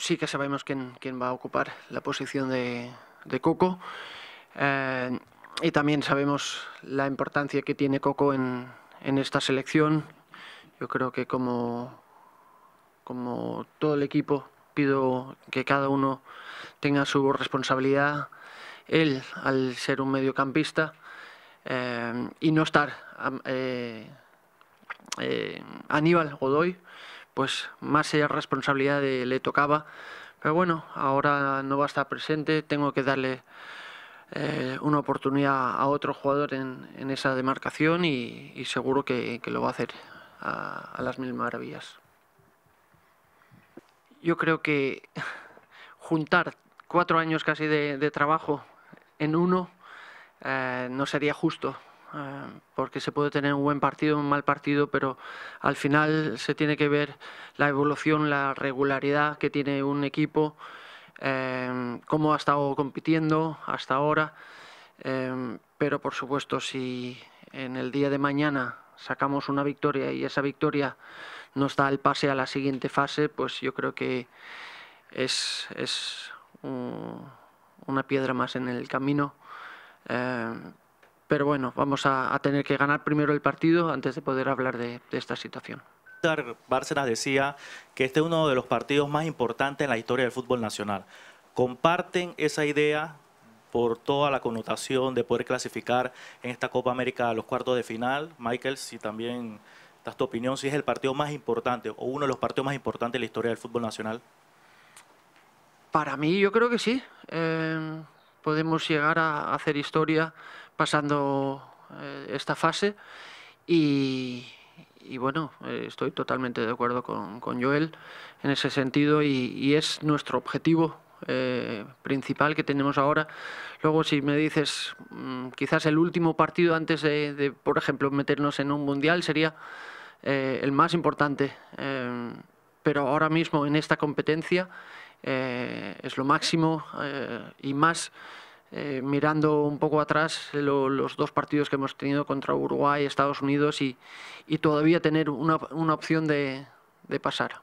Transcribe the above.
sí que sabemos quién, quién va a ocupar la posición de, de Coco. Eh, y también sabemos la importancia que tiene Coco en, en esta selección. Yo creo que como, como todo el equipo pido que cada uno tenga su responsabilidad. Él, al ser un mediocampista, eh, y no estar eh, Aníbal Godoy, pues más responsabilidad de, le tocaba. Pero bueno, ahora no va a estar presente, tengo que darle eh, una oportunidad a otro jugador en, esa demarcación y, seguro que, lo va a hacer a, las mil maravillas. Yo creo que juntar cuatro años casi de, trabajo en uno eh, no sería justo. Eh, porque se puede tener un buen partido, un mal partido, pero al final se tiene que ver la evolución, la regularidad que tiene un equipo, eh, cómo ha estado compitiendo hasta ahora, eh, pero por supuesto si en el día de mañana sacamos una victoria y esa victoria nos da el pase a la siguiente fase, pues yo creo que es, es una piedra más en el camino pero bueno, vamos a, tener que ganar primero el partido antes de poder hablar de, esta situación. Bárcenas decía que este es uno de los partidos más importantes en la historia del fútbol nacional. ¿Comparten esa idea por toda la connotación de poder clasificar en esta Copa América a los cuartos de final? Michael, si también das tu opinión, si es el partido más importante o uno de los partidos más importantes en la historia del fútbol nacional. Para mí, yo creo que sí. Eh, podemos llegar a hacer historia pasando eh, esta fase y, bueno, eh, estoy totalmente de acuerdo con, Joel en ese sentido y, es nuestro objetivo eh, principal que tenemos ahora. Luego, si me dices mm, quizás el último partido antes de, por ejemplo, meternos en un mundial sería el más importante. Eh, pero ahora mismo en esta competencia es lo máximo y más eh, mirando un poco atrás los dos partidos que hemos tenido contra Uruguay, Estados Unidos y, todavía tener una, opción de pasar.